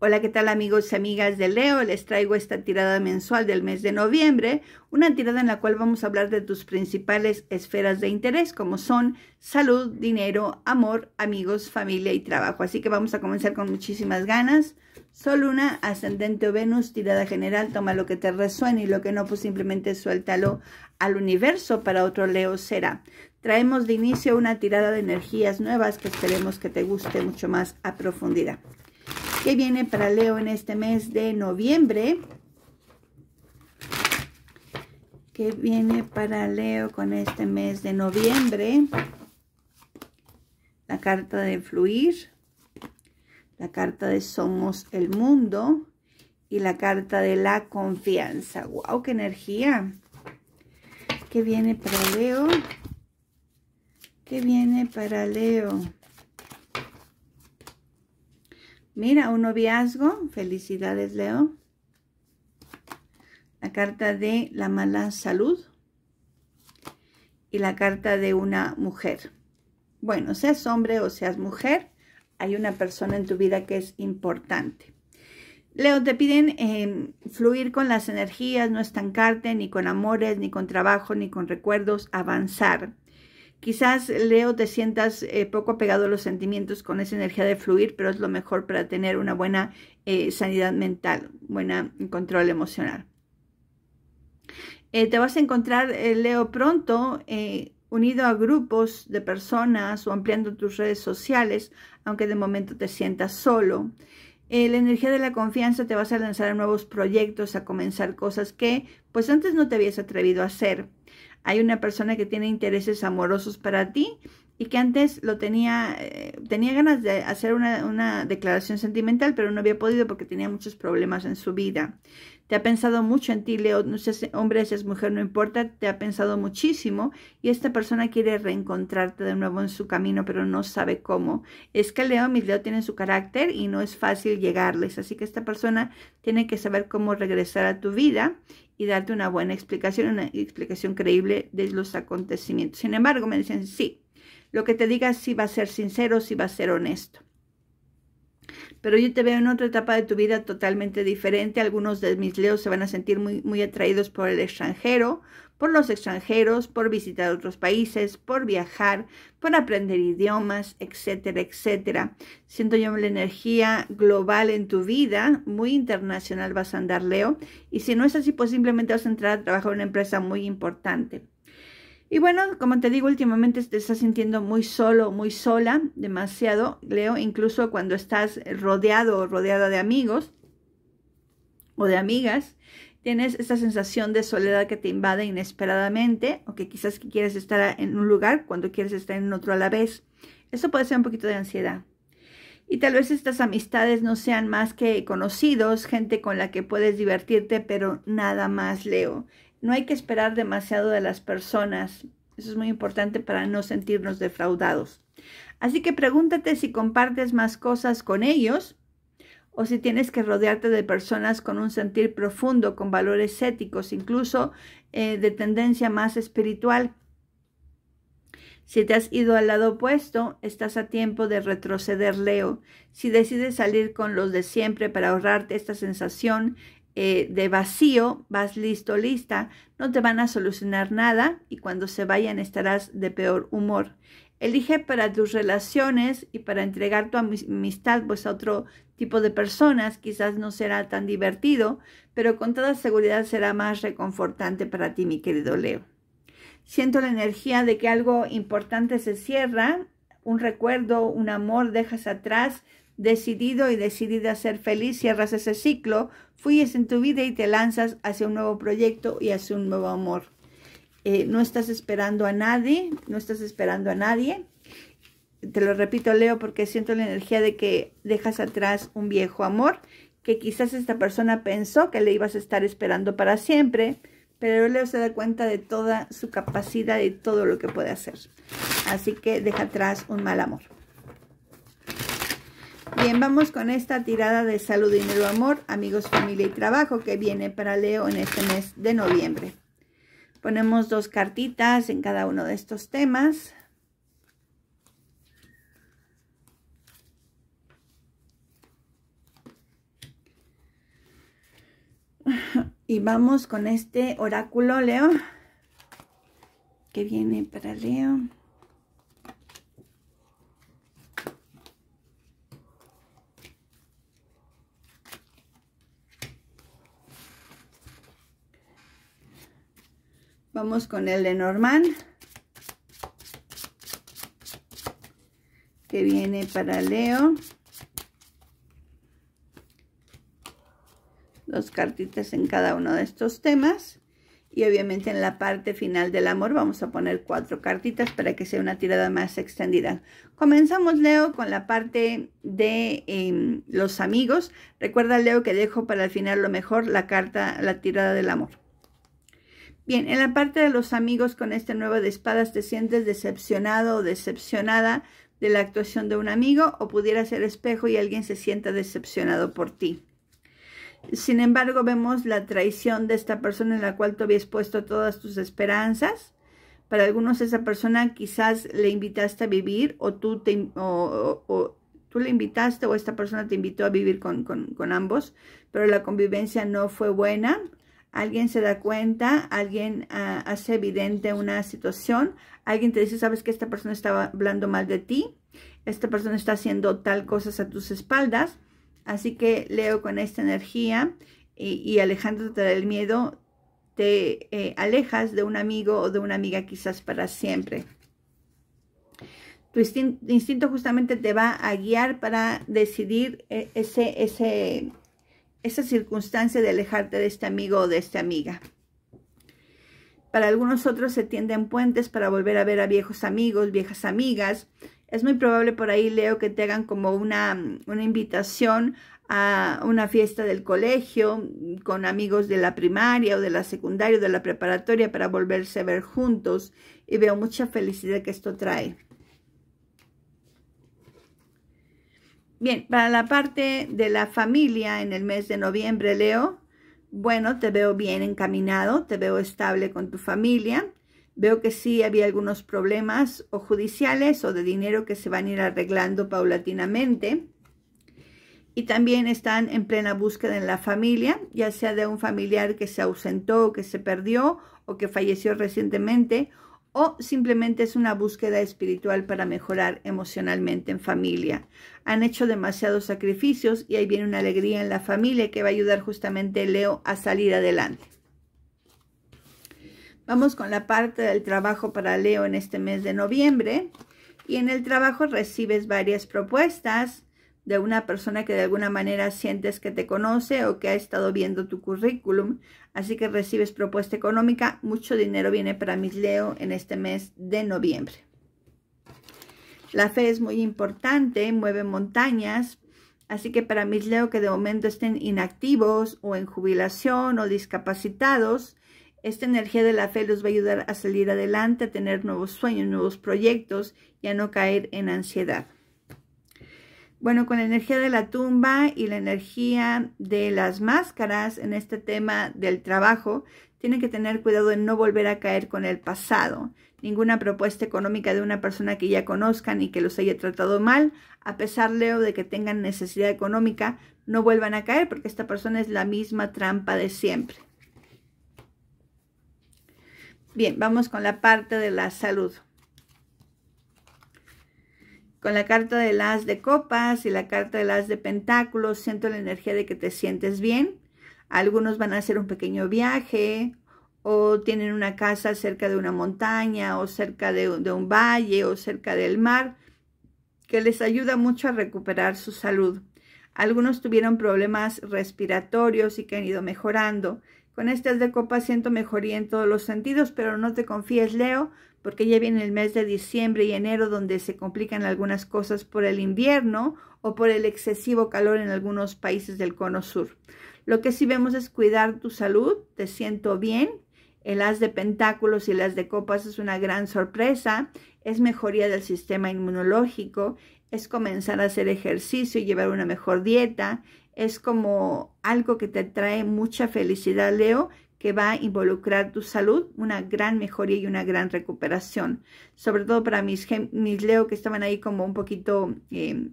Hola, ¿qué tal amigos y amigas de Leo? Les traigo esta tirada mensual del mes de noviembre, una tirada en la cual vamos a hablar de tus principales esferas de interés, como son salud, dinero, amor, amigos, familia y trabajo. Así que vamos a comenzar con muchísimas ganas. solo una Ascendente o Venus, tirada general, toma lo que te resuene y lo que no, pues simplemente suéltalo al universo para otro Leo será. Traemos de inicio una tirada de energías nuevas que esperemos que te guste mucho más a profundidad. ¿Qué viene para Leo en este mes de noviembre. ¿Qué viene para Leo con este mes de noviembre. La carta de fluir. La carta de somos el mundo. Y la carta de la confianza. ¡Wow! ¡Qué energía! ¿Qué viene para Leo? ¿Qué viene para Leo? Mira, un noviazgo. Felicidades, Leo. La carta de la mala salud. Y la carta de una mujer. Bueno, seas hombre o seas mujer, hay una persona en tu vida que es importante. Leo, te piden em, fluir con las energías, no estancarte ni con amores, ni con trabajo, ni con recuerdos, avanzar. Quizás, Leo, te sientas eh, poco apegado a los sentimientos con esa energía de fluir, pero es lo mejor para tener una buena eh, sanidad mental, buen control emocional. Eh, te vas a encontrar, Leo, pronto unido a grupos de personas o ampliando tus redes sociales, aunque de momento te sientas solo. la energía de la confianza te vas a lanzar a nuevos proyectos, a comenzar cosas que pues antes no te habías atrevido a hacer hay una persona que tiene intereses amorosos para ti y que antes lo tenía, eh, tenía ganas de hacer una, una declaración sentimental, pero no había podido porque tenía muchos problemas en su vida. Te ha pensado mucho en ti, Leo, no seas hombre, seas mujer, no importa, te ha pensado muchísimo y esta persona quiere reencontrarte de nuevo en su camino, pero no sabe cómo. Es que Leo, mis Leo tiene su carácter y no es fácil llegarles, así que esta persona tiene que saber cómo regresar a tu vida y darte una buena explicación, una explicación creíble de los acontecimientos. Sin embargo, me dicen, sí, lo que te diga sí va a ser sincero, sí va a ser honesto. Pero yo te veo en otra etapa de tu vida totalmente diferente. Algunos de mis leos se van a sentir muy, muy atraídos por el extranjero, por los extranjeros, por visitar otros países, por viajar, por aprender idiomas, etcétera, etcétera. Siento yo la energía global en tu vida, muy internacional vas a andar, Leo. Y si no es así, pues simplemente vas a entrar a trabajar en una empresa muy importante. Y bueno, como te digo, últimamente te estás sintiendo muy solo, muy sola, demasiado, Leo, incluso cuando estás rodeado o rodeada de amigos o de amigas, tienes esta sensación de soledad que te invade inesperadamente o que quizás quieres estar en un lugar cuando quieres estar en otro a la vez. Eso puede ser un poquito de ansiedad. Y tal vez estas amistades no sean más que conocidos, gente con la que puedes divertirte, pero nada más, Leo. No hay que esperar demasiado de las personas. Eso es muy importante para no sentirnos defraudados. Así que pregúntate si compartes más cosas con ellos o si tienes que rodearte de personas con un sentir profundo, con valores éticos, incluso eh, de tendencia más espiritual. Si te has ido al lado opuesto, estás a tiempo de retroceder, Leo. Si decides salir con los de siempre para ahorrarte esta sensación, eh, de vacío, vas listo, lista, no te van a solucionar nada y cuando se vayan estarás de peor humor. Elige para tus relaciones y para entregar tu amistad pues a otro tipo de personas, quizás no será tan divertido, pero con toda seguridad será más reconfortante para ti, mi querido Leo. Siento la energía de que algo importante se cierra, un recuerdo, un amor dejas atrás, decidido y decidida a ser feliz, cierras ese ciclo fluyes en tu vida y te lanzas hacia un nuevo proyecto y hacia un nuevo amor. Eh, no estás esperando a nadie, no estás esperando a nadie. Te lo repito, Leo, porque siento la energía de que dejas atrás un viejo amor que quizás esta persona pensó que le ibas a estar esperando para siempre, pero Leo se da cuenta de toda su capacidad y todo lo que puede hacer. Así que deja atrás un mal amor. Bien, vamos con esta tirada de salud, dinero, amor, amigos, familia y trabajo que viene para Leo en este mes de noviembre. Ponemos dos cartitas en cada uno de estos temas. Y vamos con este oráculo, Leo, que viene para Leo. Vamos con el de Norman. Que viene para Leo. Dos cartitas en cada uno de estos temas. Y obviamente en la parte final del amor vamos a poner cuatro cartitas para que sea una tirada más extendida. Comenzamos, Leo, con la parte de em, los amigos. Recuerda, Leo, que dejo para el final lo mejor, la carta, la tirada del amor. Bien, en la parte de los amigos con este nuevo de espadas, ¿te sientes decepcionado o decepcionada de la actuación de un amigo o pudiera ser espejo y alguien se sienta decepcionado por ti? Sin embargo, vemos la traición de esta persona en la cual tú habías puesto todas tus esperanzas. Para algunos esa persona quizás le invitaste a vivir o tú, te, tú le invitaste o esta persona te invitó a vivir con, con ambos, pero la convivencia no fue buena alguien se da cuenta, alguien ah, hace evidente una situación, alguien te dice, sabes que esta persona está hablando mal de ti, esta persona está haciendo tal cosas a tus espaldas. Así que Leo con esta energía y, alejándote del miedo, te eh, alejas de un amigo o de una amiga quizás para siempre. Tu instinto, instinto justamente te va a guiar para decidir eh, ese, ese esa circunstancia de alejarte de este amigo o de esta amiga. Para algunos otros se tienden puentes para volver a ver a viejos amigos, viejas amigas. Es muy probable por ahí, Leo, que te hagan como una, una invitación a una fiesta del colegio con amigos de la primaria o de la secundaria o de la preparatoria para volverse a ver juntos. Y veo mucha felicidad que esto trae. Bien, para la parte de la familia en el mes de noviembre, Leo, bueno, te veo bien encaminado, te veo estable con tu familia. Veo que sí había algunos problemas o judiciales o de dinero que se van a ir arreglando paulatinamente. Y también están en plena búsqueda en la familia, ya sea de un familiar que se ausentó, que se perdió o que falleció recientemente o simplemente es una búsqueda espiritual para mejorar emocionalmente en familia. Han hecho demasiados sacrificios y ahí viene una alegría en la familia que va a ayudar justamente Leo a salir adelante. Vamos con la parte del trabajo para Leo en este mes de noviembre. Y en el trabajo recibes varias propuestas de una persona que de alguna manera sientes que te conoce o que ha estado viendo tu currículum. Así que recibes propuesta económica. Mucho dinero viene para mis Leo en este mes de noviembre. La fe es muy importante, mueve montañas. Así que para mis Leo que de momento estén inactivos o en jubilación o discapacitados, esta energía de la fe los va a ayudar a salir adelante, a tener nuevos sueños, nuevos proyectos y a no caer en ansiedad. Bueno, con la energía de la tumba y la energía de las máscaras en este tema del trabajo, tienen que tener cuidado de no volver a caer con el pasado. Ninguna propuesta económica de una persona que ya conozcan y que los haya tratado mal, a pesar, Leo, de que tengan necesidad económica, no vuelvan a caer porque esta persona es la misma trampa de siempre. Bien, vamos con la parte de la salud con la carta del as de copas y la carta del as de pentáculos, siento la energía de que te sientes bien. Algunos van a hacer un pequeño viaje o tienen una casa cerca de una montaña o cerca de, un valle o cerca del mar, que les ayuda mucho a recuperar su salud. Algunos tuvieron problemas respiratorios y que han ido mejorando. Con estas de copas siento mejoría en todos los sentidos, pero no te confíes, Leo, porque ya viene el mes de diciembre y enero donde se complican algunas cosas por el invierno o por el excesivo calor en algunos países del cono sur. Lo que sí vemos es cuidar tu salud, te siento bien. El haz de pentáculos y el haz de copas es una gran sorpresa, es mejoría del sistema inmunológico, es comenzar a hacer ejercicio y llevar una mejor dieta, es como algo que te trae mucha felicidad, Leo, que va a involucrar tu salud, una gran mejoría y una gran recuperación. Sobre todo para mis, mis Leo que estaban ahí como un poquito eh,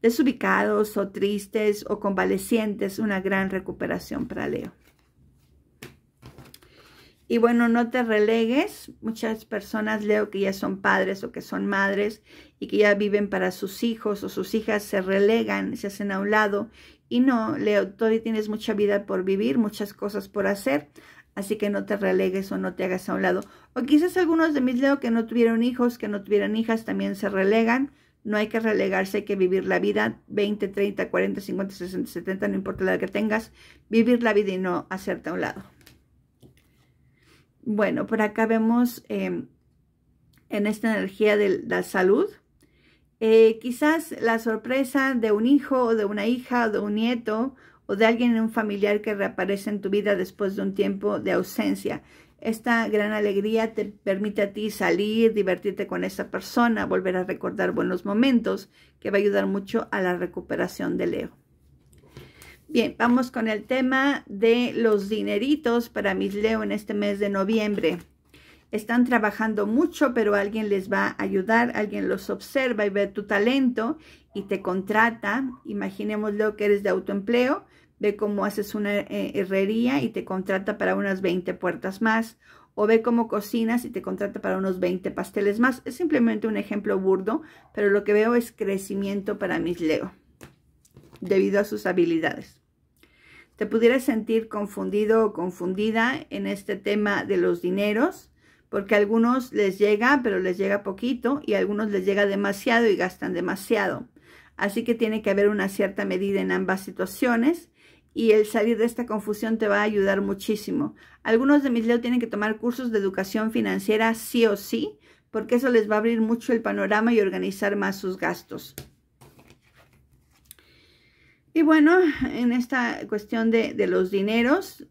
desubicados o tristes o convalecientes, una gran recuperación para Leo. Y bueno, no te relegues. Muchas personas leo que ya son padres o que son madres y que ya viven para sus hijos o sus hijas se relegan, se hacen a un lado y no, Leo, todavía tienes mucha vida por vivir, muchas cosas por hacer, así que no te relegues o no te hagas a un lado. O quizás algunos de mis Leo que no tuvieron hijos, que no tuvieron hijas, también se relegan. No hay que relegarse, hay que vivir la vida, 20, 30, 40, 50, 60, 70, no importa la que tengas, vivir la vida y no hacerte a un lado. Bueno, por acá vemos em, en esta energía de la salud, eh, quizás la sorpresa de un hijo o de una hija o de un nieto o de alguien, en un familiar que reaparece en tu vida después de un tiempo de ausencia. Esta gran alegría te permite a ti salir, divertirte con esa persona, volver a recordar buenos momentos, que va a ayudar mucho a la recuperación de Leo. Bien, vamos con el tema de los dineritos para mis Leo en este mes de noviembre están trabajando mucho, pero alguien les va a ayudar, alguien los observa y ve tu talento y te contrata. Imaginémoslo que eres de autoempleo, ve cómo haces una eh, herrería y te contrata para unas 20 puertas más. O ve cómo cocinas y te contrata para unos 20 pasteles más. Es simplemente un ejemplo burdo, pero lo que veo es crecimiento para mis Leo, debido a sus habilidades te pudieras sentir confundido o confundida en este tema de los dineros, porque a algunos les llega, pero les llega poquito y a algunos les llega demasiado y gastan demasiado. Así que tiene que haber una cierta medida en ambas situaciones y el salir de esta confusión te va a ayudar muchísimo. Algunos de mis Leo tienen que tomar cursos de educación financiera sí o sí, porque eso les va a abrir mucho el panorama y organizar más sus gastos. Y bueno, en esta cuestión de, de los dineros,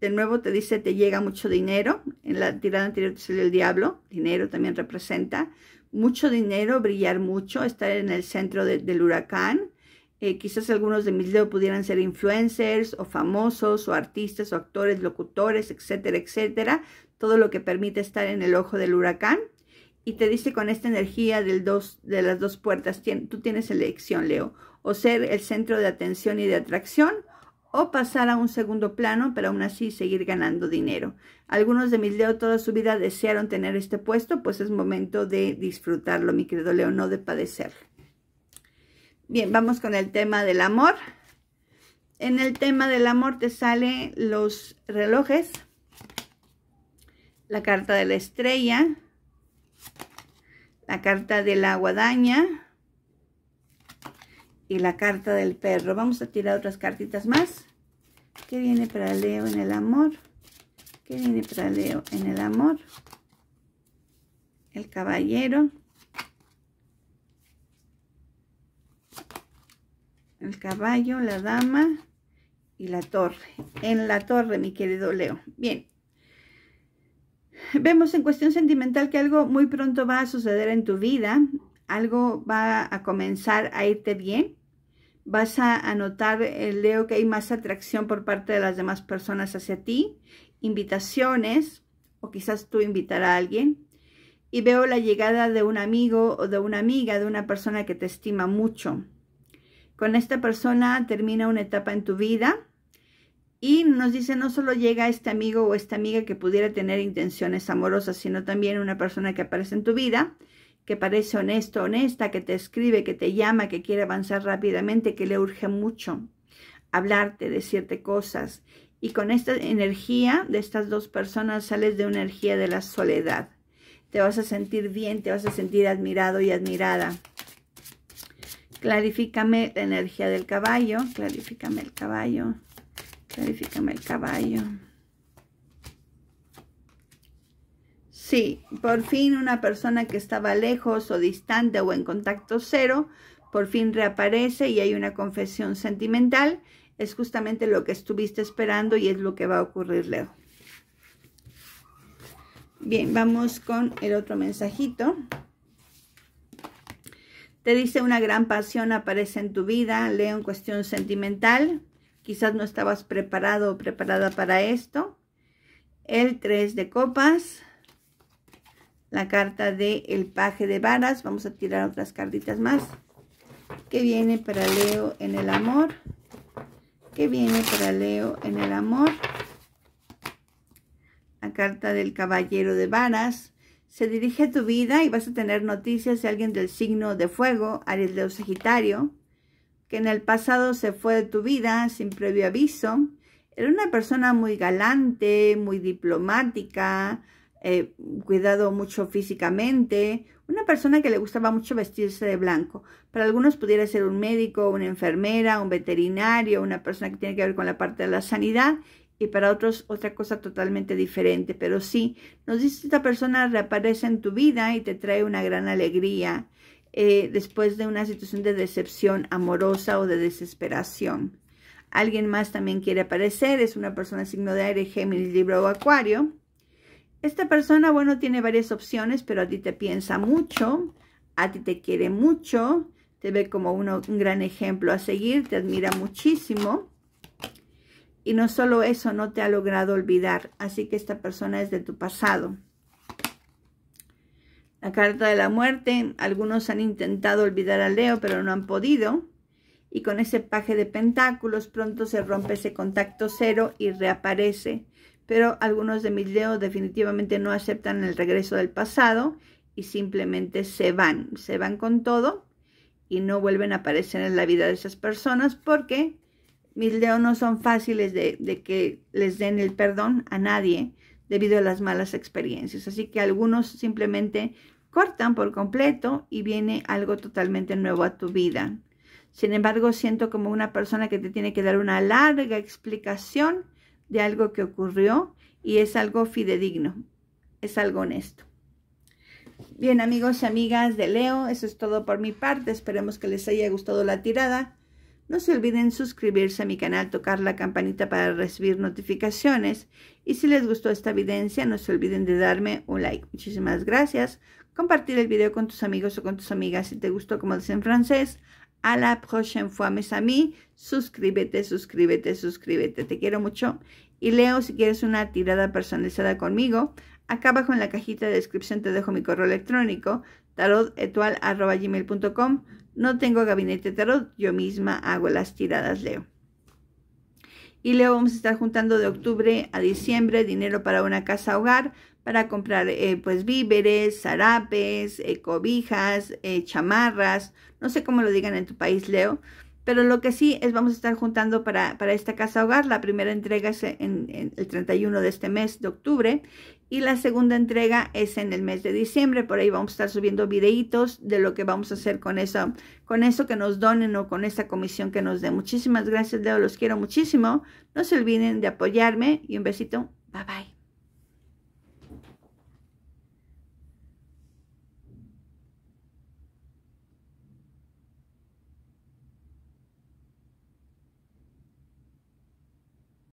de nuevo te dice, te llega mucho dinero. En la tirada anterior te salió el diablo. Dinero también representa. Mucho dinero, brillar mucho, estar en el centro del huracán. Eh, quizás algunos de mis Leo pudieran ser influencers o famosos o artistas o actores, locutores, etcétera, etcétera. Todo lo que permite estar en el ojo del huracán. Y te dice con esta energía del de las dos puertas, tú tienes elección, Leo. O ser el centro de atención y de atracción o pasar a un segundo plano, pero aún así seguir ganando dinero. Algunos de mis Leo toda su vida desearon tener este puesto, pues es momento de disfrutarlo, mi querido Leo, no de padecerlo. Bien, vamos con el tema del amor. En el tema del amor te salen los relojes, la carta de la estrella, la carta de la guadaña, y la carta del perro. Vamos a tirar otras cartitas más. ¿Qué viene para Leo en el amor? ¿Qué viene para Leo en el amor? El caballero. El caballo, la dama y la torre. En la torre, mi querido Leo. Bien. Vemos en cuestión sentimental que algo muy pronto va a suceder en tu vida algo va a comenzar a irte bien vas a notar, el Leo, que hay más atracción por parte de las demás personas hacia ti, invitaciones, o quizás tú invitar a alguien. Y veo la llegada de un amigo o de una amiga, de una persona que te estima mucho. Con esta persona termina una etapa en tu vida y nos dice no solo llega este amigo o esta amiga que pudiera tener intenciones amorosas, sino también una persona que aparece en tu vida que parece honesto, honesta, que te escribe, que te llama, que quiere avanzar rápidamente, que le urge mucho hablarte, decirte cosas. Y con esta energía de estas dos personas sales de una energía de la soledad. Te vas a sentir bien, te vas a sentir admirado y admirada. Clarifícame la energía del caballo, clarifícame el caballo, clarifícame el caballo. Sí, por fin una persona que estaba lejos o distante o en contacto cero, por fin reaparece y hay una confesión sentimental. Es justamente lo que estuviste esperando y es lo que va a ocurrir, Leo. Bien, vamos con el otro mensajito. Te dice una gran pasión aparece en tu vida, Leo, en cuestión sentimental. Quizás no estabas preparado o preparada para esto. El 3 de copas, la carta de el paje de varas. Vamos a tirar otras cartitas más. ¿Qué viene para Leo en el amor? ¿Qué viene para Leo en el amor? La carta del caballero de varas. Se dirige a tu vida y vas a tener noticias de alguien del signo de fuego, Aries Leo Sagitario, que en el pasado se fue de tu vida sin previo aviso. Era una persona muy galante, muy diplomática, eh, cuidado mucho físicamente, una persona que le gustaba mucho vestirse de blanco. Para algunos pudiera ser un médico, una enfermera, un veterinario, una persona que tiene que ver con la parte de la sanidad y para otros otra cosa totalmente diferente. Pero sí, nos dice esta persona reaparece en tu vida y te trae una gran alegría eh, después de una situación de decepción amorosa o de desesperación. Alguien más también quiere aparecer, es una persona signo de aire, Géminis, libro o Acuario. Esta persona, bueno, tiene varias opciones, pero a ti te piensa mucho, a ti te quiere mucho, te ve como un gran ejemplo a seguir, te admira muchísimo. Y no solo eso, no te ha logrado olvidar. Así que esta persona es de tu pasado. La carta de la muerte, algunos han intentado olvidar a Leo, pero no han podido. Y con ese paje de pentáculos pronto se rompe ese contacto cero y reaparece pero algunos de mis leos definitivamente no aceptan el regreso del pasado y simplemente se van, se van con todo y no vuelven a aparecer en la vida de esas personas porque mis leos no son fáciles de, de que les den el perdón a nadie debido a las malas experiencias. Así que algunos simplemente cortan por completo y viene algo totalmente nuevo a tu vida. Sin embargo, siento como una persona que te tiene que dar una larga explicación de algo que ocurrió y es algo fidedigno, es algo honesto. Bien amigos y amigas de Leo, eso es todo por mi parte, esperemos que les haya gustado la tirada. No se olviden suscribirse a mi canal, tocar la campanita para recibir notificaciones y si les gustó esta evidencia no se olviden de darme un like. Muchísimas gracias compartir el video con tus amigos o con tus amigas si te gustó, como dicen en francés, a la próxima fois, mis amis, Suscríbete, suscríbete, suscríbete. Te quiero mucho. Y leo si quieres una tirada personalizada conmigo. Acá abajo en la cajita de descripción te dejo mi correo electrónico tarotetual.gmail.com No tengo gabinete tarot, yo misma hago las tiradas, Leo. Y Leo, vamos a estar juntando de octubre a diciembre dinero para una casa hogar para comprar eh, pues víveres, zarapes, eh, cobijas, eh, chamarras, no sé cómo lo digan en tu país, Leo, pero lo que sí es vamos a estar juntando para, esta casa hogar. La primera entrega es en, el 31 de este mes de octubre y la segunda entrega es en el mes de diciembre. Por ahí vamos a estar subiendo videitos de lo que vamos a hacer con eso, con eso que nos donen o con esa comisión que nos den. Muchísimas gracias, Leo. Los quiero muchísimo. No se olviden de apoyarme y un besito. Bye bye.